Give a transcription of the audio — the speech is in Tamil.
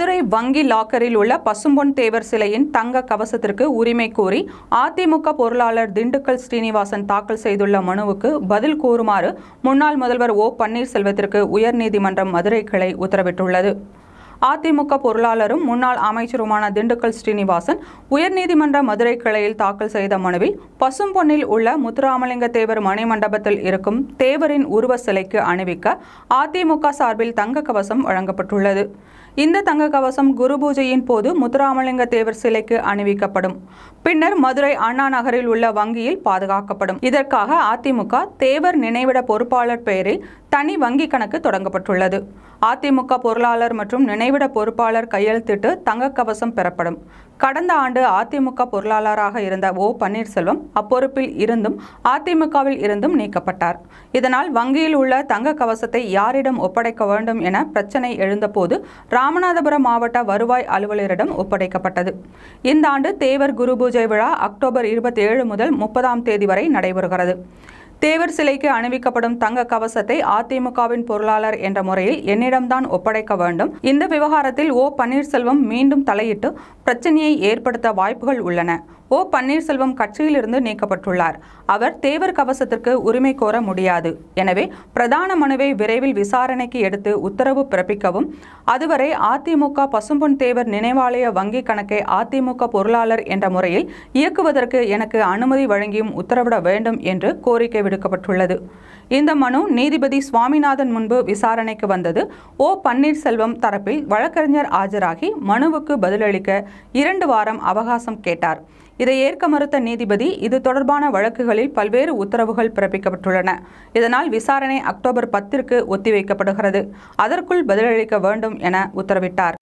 மதுரை வங்கி லாக்கரில் உள்ள பசும்பொன் தேவர் சிலையின் தங்க கவசத்திற்கு உரிமை கோரி அதிமுக பொருளாளர் திண்டுக்கல் ஸ்ரீனிவாசன் தாக்கல் செய்துள்ள மனுவுக்கு பதில் கூறுமாறு முன்னாள் முதல்வர் ஓ பன்னீர்செல்வத்திற்கு உயர்நீதிமன்றம் மதுரை கிளை உத்தரவிட்டுள்ளது அதிமுக பொருளாளரும் முன்னாள் அமைச்சருமான திண்டுக்கல் ஸ்ரீனிவாசன் உயர்நீதிமன்ற மதுரை கிளையில் தாக்கல் செய்த மனுவில் பசும்பொன்னில் உள்ள முத்துராமலிங்க தேவர் மணிமண்டபத்தில் இருக்கும் தேவரின் உருவ சிலைக்கு அணிவிக்க அதிமுக சார்பில் தங்க கவசம் வழங்கப்பட்டுள்ளது இந்த தங்க கவசம் குரு பூஜையின் போது முத்துராமலிங்க தேவர் சிலைக்கு அணிவிக்கப்படும் பின்னர் மதுரை அண்ணா நகரில் உள்ள வங்கியில் பாதுகாக்கப்படும் இதற்காக அதிமுக தேவர் நினைவிட பொறுப்பாளர் பெயரில் தனி வங்கி கணக்கு தொடங்கப்பட்டுள்ளது அதிமுக பொருளாளர் மற்றும் நினைவிட பொறுப்பாளர் கையெழுத்திட்டு தங்கக்கவசம் பெறப்படும் கடந்த ஆண்டு அதிமுக பொருளாளராக இருந்த ஓ பன்னீர்செல்வம் அப்பொறுப்பில் இருந்தும் அதிமுகவில் இருந்தும் நீக்கப்பட்டார் இதனால் வங்கியில் உள்ள தங்க கவசத்தை யாரிடம் ஒப்படைக்க வேண்டும் என பிரச்சனை எழுந்தபோது ராமநாதபுரம் மாவட்ட வருவாய் அலுவலரிடம் ஒப்படைக்கப்பட்டது இந்த ஆண்டு தேவர் குரு பூஜை விழா அக்டோபர் இருபத்தி ஏழு முதல் முப்பதாம் தேதி வரை நடைபெறுகிறது தேவர் சிலைக்கு அணிவிக்கப்படும் தங்க கவசத்தை அதிமுகவின் பொருளாளர் என்ற முறையில் என்னிடம்தான் ஒப்படைக்க வேண்டும் இந்த விவகாரத்தில் ஓ பன்னீர்செல்வம் மீண்டும் தலையிட்டு பிரச்சனையை ஏற்படுத்த வாய்ப்புகள் உள்ளன ஓ பன்னீர்செல்வம் கட்சியிலிருந்து நீக்கப்பட்டுள்ளார் அவர் தேவர் கவசத்திற்கு உரிமை கோர முடியாது எனவே பிரதான மனுவை விரைவில் விசாரணைக்கு எடுத்து உத்தரவு பிறப்பிக்கவும் அதுவரை அதிமுக பசும்பொன் தேவர் நினைவாலய வங்கி கணக்கை அதிமுக பொருளாளர் என்ற முறையில் இயக்குவதற்கு எனக்கு அனுமதி வழங்கியும் உத்தரவிட வேண்டும் என்று கோரிக்கை விடுக்கப்பட்டுள்ளது இந்த மனு நீதிபதி சுவாமிநாதன் முன்பு விசாரணைக்கு வந்தது ஓ பன்னீர்செல்வம் தரப்பில் வழக்கறிஞர் ஆஜராகி மனுவுக்கு பதிலளிக்க இரண்டு வாரம் அவகாசம் கேட்டார் இதை ஏற்க மறுத்த நீதிபதி இது தொடர்பான வழக்குகளில் பல்வேறு உத்தரவுகள் பிறப்பிக்கப்பட்டுள்ளன இதனால் விசாரணை அக்டோபர் பத்திற்கு ஒத்திவைக்கப்படுகிறது அதற்குள் பதிலளிக்க வேண்டும் என உத்தரவிட்டார்